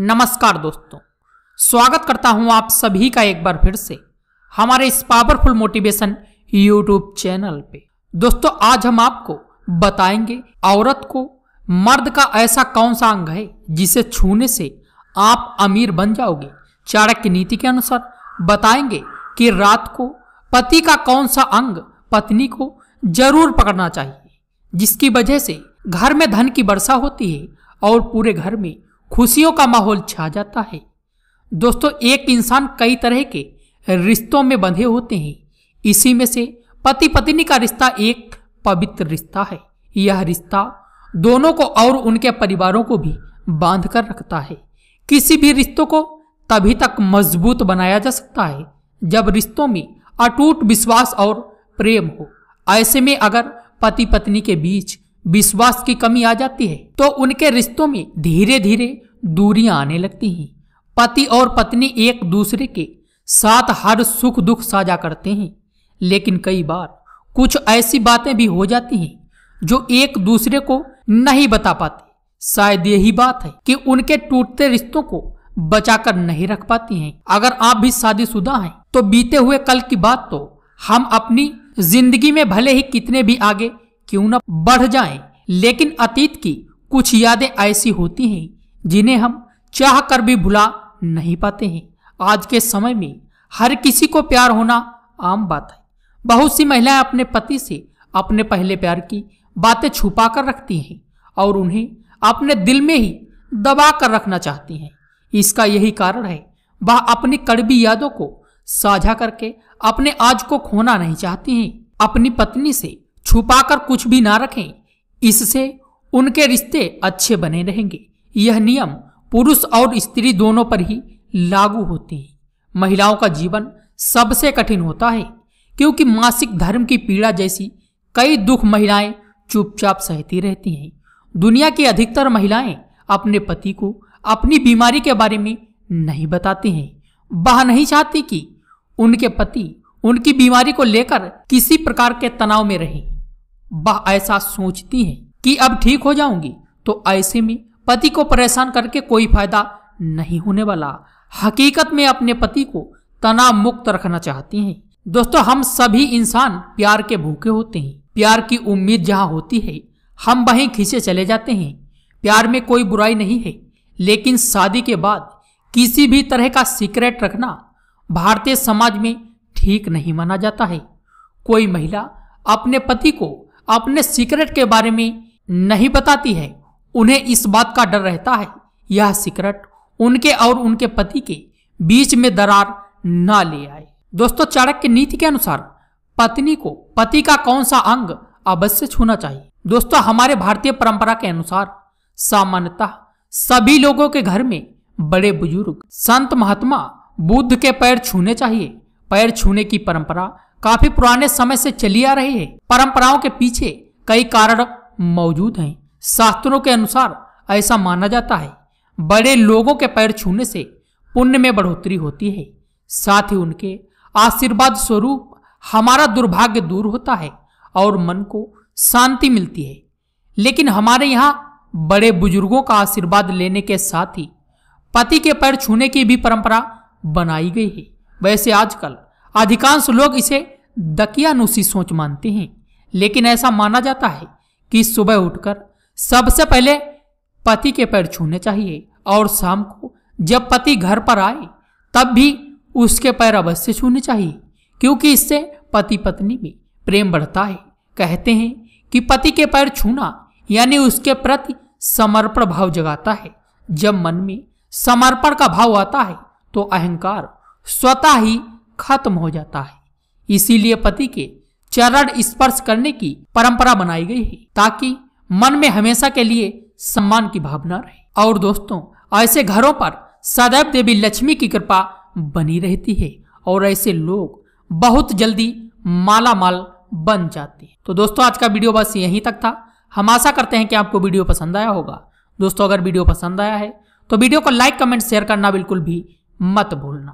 नमस्कार दोस्तों स्वागत करता हूं आप सभी का एक बार फिर से हमारे इस पावरफुल मोटिवेशन यूट्यूब चैनल पे दोस्तों आज हम आपको बताएंगे औरत को मर्द का ऐसा कौन सा अंग है जिसे छूने से आप अमीर बन जाओगे चाणक्य नीति के अनुसार बताएंगे कि रात को पति का कौन सा अंग पत्नी को जरूर पकड़ना चाहिए जिसकी वजह से घर में धन की वर्षा होती है और पूरे घर में खुशियों का माहौल छा जाता है दोस्तों एक इंसान कई तरह के रिश्तों में बंधे होते हैं इसी में से पति पत्नी का रिश्ता एक पवित्र रिश्ता है यह रिश्ता दोनों को और उनके परिवारों को भी बांध कर रखता है किसी भी रिश्तों को तभी तक मजबूत बनाया जा सकता है जब रिश्तों में अटूट विश्वास और प्रेम हो ऐसे में अगर पति पत्नी के बीच विश्वास की कमी आ जाती है तो उनके रिश्तों में धीरे धीरे दूरियां आने लगती हैं पति और पत्नी एक दूसरे के साथ हर सुख दुख साझा करते हैं लेकिन कई बार कुछ ऐसी बातें भी हो जाती हैं जो एक दूसरे को नहीं बता पाते शायद यही बात है कि उनके टूटते रिश्तों को बचाकर नहीं रख पाती हैं अगर आप भी शादीशुदा हैं तो बीते हुए कल की बात तो हम अपनी जिंदगी में भले ही कितने भी आगे क्यों न बढ़ जाए लेकिन अतीत की कुछ यादें ऐसी होती हैं जिन्हें हम चाह कर भी भुला नहीं पाते हैं आज के समय में हर किसी को प्यार होना आम बात है बहुत सी महिलाएं अपने पति से अपने पहले प्यार की बातें छुपा कर रखती हैं और उन्हें अपने दिल में ही दबा कर रखना चाहती हैं इसका यही कारण है वह अपनी कड़वी यादों को साझा करके अपने आज को खोना नहीं चाहती हैं अपनी पत्नी से छुपाकर कुछ भी ना रखें इससे उनके रिश्ते अच्छे बने रहेंगे यह नियम पुरुष और स्त्री दोनों पर ही लागू होते हैं महिलाओं का जीवन सबसे कठिन होता है क्योंकि मासिक धर्म की पीड़ा जैसी कई दुख महिलाएं चुपचाप सहती रहती हैं दुनिया की अधिकतर महिलाएं अपने पति को अपनी बीमारी के बारे में नहीं बताती हैं वह नहीं चाहती कि उनके पति उनकी बीमारी को लेकर किसी प्रकार के तनाव में रहें वह ऐसा सोचती है कि अब ठीक हो जाऊंगी तो ऐसे में पति को परेशान करके कोई फायदा नहीं होने वाला हकीकत में अपने पति को तनाव मुक्त रखना चाहती हैं दोस्तों हम सभी इंसान प्यार के भूखे होते हैं प्यार की उम्मीद जहाँ होती है हम वहीं खींचे चले जाते हैं प्यार में कोई बुराई नहीं है लेकिन शादी के बाद किसी भी तरह का सीक्रेट रखना भारतीय समाज में ठीक नहीं माना जाता है कोई महिला अपने पति को अपने सीक्रेट के बारे में नहीं बताती है उन्हें इस बात का डर रहता है यह सीक्रेट उनके और उनके पति के बीच में दरार ना ले आए दोस्तों चाणक्य नीति के अनुसार पत्नी को पति का कौन सा अंग अवश्य छूना चाहिए दोस्तों हमारे भारतीय परंपरा के अनुसार सामान्यतः सभी लोगों के घर में बड़े बुजुर्ग संत महात्मा बुद्ध के पैर छूने चाहिए पैर छूने की परंपरा काफी पुराने समय से चली आ रही है परंपराओं के पीछे कई कारण मौजूद हैं शास्त्रों के अनुसार ऐसा माना जाता है बड़े लोगों के पैर छूने से पुण्य में बढ़ोतरी होती है साथ ही उनके आशीर्वाद स्वरूप हमारा दुर्भाग्य दूर होता है और मन को शांति मिलती है लेकिन हमारे यहाँ बड़े बुजुर्गों का आशीर्वाद लेने के साथ ही पति के पैर छूने की भी परंपरा बनाई गई है वैसे आजकल अधिकांश लोग इसे दकियानुसी सोच मानते हैं लेकिन ऐसा माना जाता है कि सुबह उठकर सबसे पहले पति के पैर छूने चाहिए और शाम को जब पति घर पर आए तब भी उसके पैर अवश्य छूने चाहिए क्योंकि इससे पति पत्नी में प्रेम बढ़ता है कहते हैं कि पति के पैर छूना यानी उसके प्रति समर्पण भाव जगाता है जब मन में समर्पण का भाव आता है तो अहंकार स्वतः ही खत्म हो जाता है इसीलिए पति के चरण स्पर्श करने की परंपरा बनाई गई है ताकि मन में हमेशा के लिए सम्मान की भावना रहे और दोस्तों ऐसे घरों पर सदैव देवी लक्ष्मी की कृपा बनी रहती है और ऐसे लोग बहुत जल्दी माला माल बन जाते हैं तो दोस्तों आज का वीडियो बस यहीं तक था हम आशा करते हैं कि आपको वीडियो पसंद आया होगा दोस्तों अगर वीडियो पसंद आया है तो वीडियो को लाइक कमेंट शेयर करना बिल्कुल भी मत भूलना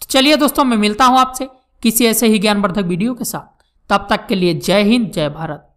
तो चलिए दोस्तों मैं मिलता हूं आपसे किसी ऐसे ही ज्ञानवर्धक वीडियो के साथ तब तक के लिए जय हिंद जय भारत